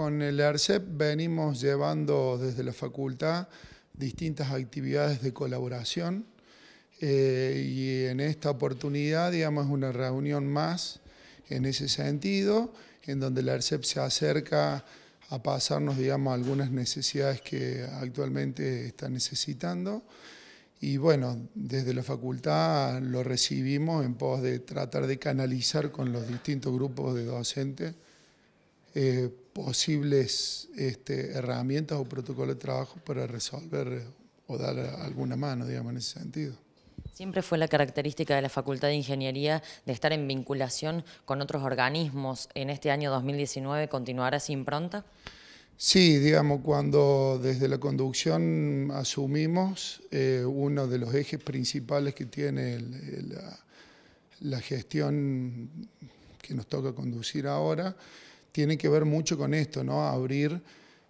con el ARCEP venimos llevando desde la facultad distintas actividades de colaboración eh, y en esta oportunidad, digamos, una reunión más en ese sentido, en donde el ARCEP se acerca a pasarnos, digamos, algunas necesidades que actualmente está necesitando. Y bueno, desde la facultad lo recibimos en pos de tratar de canalizar con los distintos grupos de docentes eh, posibles este, herramientas o protocolos de trabajo para resolver eh, o dar alguna mano, digamos, en ese sentido. Siempre fue la característica de la Facultad de Ingeniería de estar en vinculación con otros organismos. ¿En este año 2019 continuará sin pronta? Sí, digamos, cuando desde la conducción asumimos eh, uno de los ejes principales que tiene la gestión que nos toca conducir ahora, tiene que ver mucho con esto, ¿no? Abrir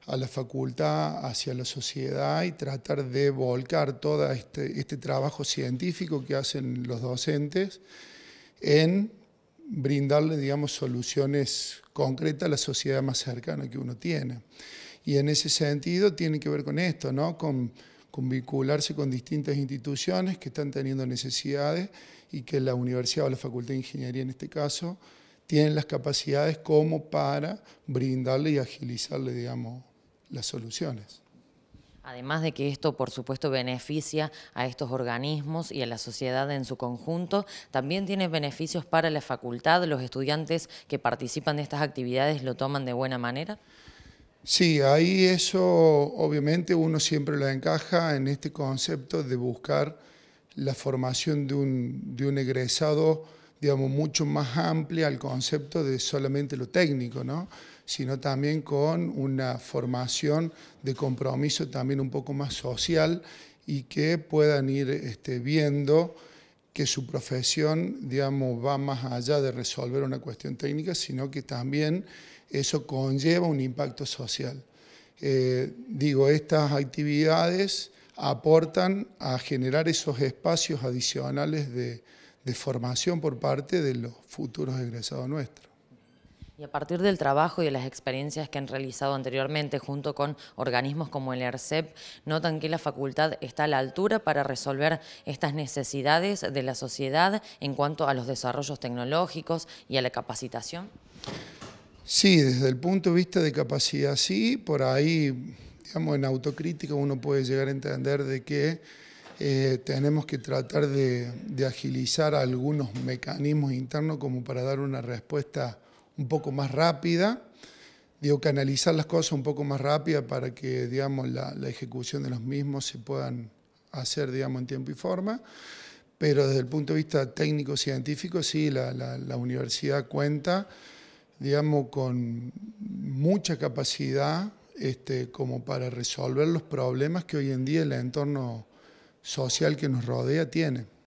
a la facultad hacia la sociedad y tratar de volcar todo este, este, trabajo científico que hacen los docentes en brindarle, digamos, soluciones concretas a la sociedad más cercana que uno tiene. Y en ese sentido tiene que ver con esto, ¿no? con vincularse con distintas instituciones que están teniendo necesidades y que la universidad o la Facultad de Ingeniería en este caso tienen las capacidades como para brindarle y agilizarle, digamos, las soluciones. Además de que esto, por supuesto, beneficia a estos organismos y a la sociedad en su conjunto, también tiene beneficios para la facultad, los estudiantes que participan de estas actividades lo toman de buena manera. Sí, ahí eso obviamente uno siempre lo encaja en este concepto de buscar la formación de un, de un egresado digamos, mucho más amplia al concepto de solamente lo técnico, ¿no? sino también con una formación de compromiso también un poco más social y que puedan ir este, viendo que su profesión, digamos, va más allá de resolver una cuestión técnica, sino que también eso conlleva un impacto social. Eh, digo, estas actividades aportan a generar esos espacios adicionales de, de formación por parte de los futuros egresados nuestros. Y a partir del trabajo y de las experiencias que han realizado anteriormente junto con organismos como el ERCEP, notan que la facultad está a la altura para resolver estas necesidades de la sociedad en cuanto a los desarrollos tecnológicos y a la capacitación. Sí, desde el punto de vista de capacidad, sí, por ahí, digamos, en autocrítica uno puede llegar a entender de que eh, tenemos que tratar de, agilizar algunos mecanismos internos como para dar una respuesta un poco más rápida, digo, canalizar las cosas un poco más rápida para que, digamos, la, ejecución de los mismos se puedan hacer, digamos, en tiempo y forma, pero desde el punto de vista técnico-científico, sí, la, universidad cuenta, digamos, con mucha capacidad este, como para resolver los problemas que hoy en día el entorno social que nos rodea tiene.